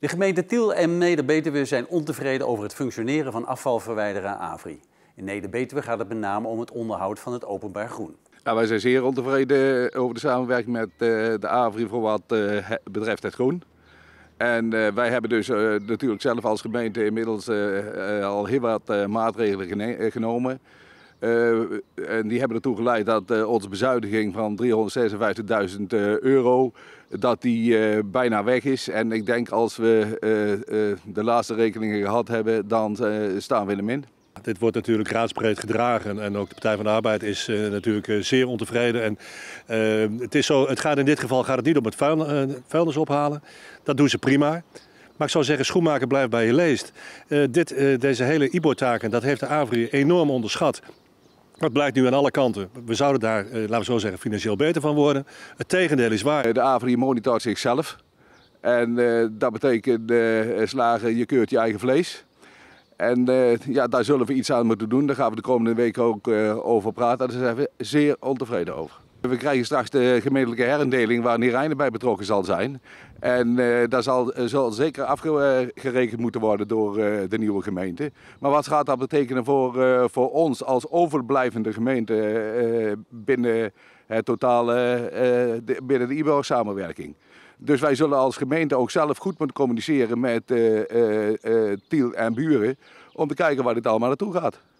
De gemeente Tiel en Neder-Betuwe zijn ontevreden over het functioneren van afvalverwijderaar Avri. In Neder-Betuwe gaat het met name om het onderhoud van het openbaar groen. Ja, wij zijn zeer ontevreden eh, over de samenwerking met eh, de Avri voor wat eh, betreft het groen. En wij hebben dus natuurlijk zelf als gemeente inmiddels al heel wat maatregelen genomen. Eh, en die hebben ertoe geleid dat eh, onze bezuiniging van 356.000 eh, euro dat die bijna weg is. En ik denk als we de laatste rekeningen gehad hebben, dan staan we in de min. Dit wordt natuurlijk raadsbreed gedragen en ook de Partij van de Arbeid is natuurlijk zeer ontevreden. En, het is zo, het gaat in dit geval gaat het niet om het vuilnis ophalen, dat doen ze prima. Maar ik zou zeggen, schoenmaker blijft bij je leest. dit, deze hele IBO-taken, dat heeft de AVRI enorm onderschat. Dat blijkt nu aan alle kanten. We zouden daar, eh, laten we zo zeggen, financieel beter van worden. Het tegendeel is waar. Eh, de AVRI monitort zichzelf. En eh, dat betekent eh, slagen, je keurt je eigen vlees. En ja, daar zullen we iets aan moeten doen. Daar gaan we de komende week ook over praten. Daar zijn we zeer ontevreden over. We krijgen straks de gemeentelijke herindeling waar Nirijnen bij betrokken zal zijn. En uh, daar eh, zal, zeker afgerekend moeten worden door eh, de nieuwe gemeente. Maar wat gaat dat betekenen voor, voor ons als overblijvende gemeente binnen het totale, de, binnen de IBO-samenwerking? Dus wij zullen als gemeente ook zelf goed moeten communiceren met Tiel en Buren om te kijken waar dit allemaal naartoe gaat.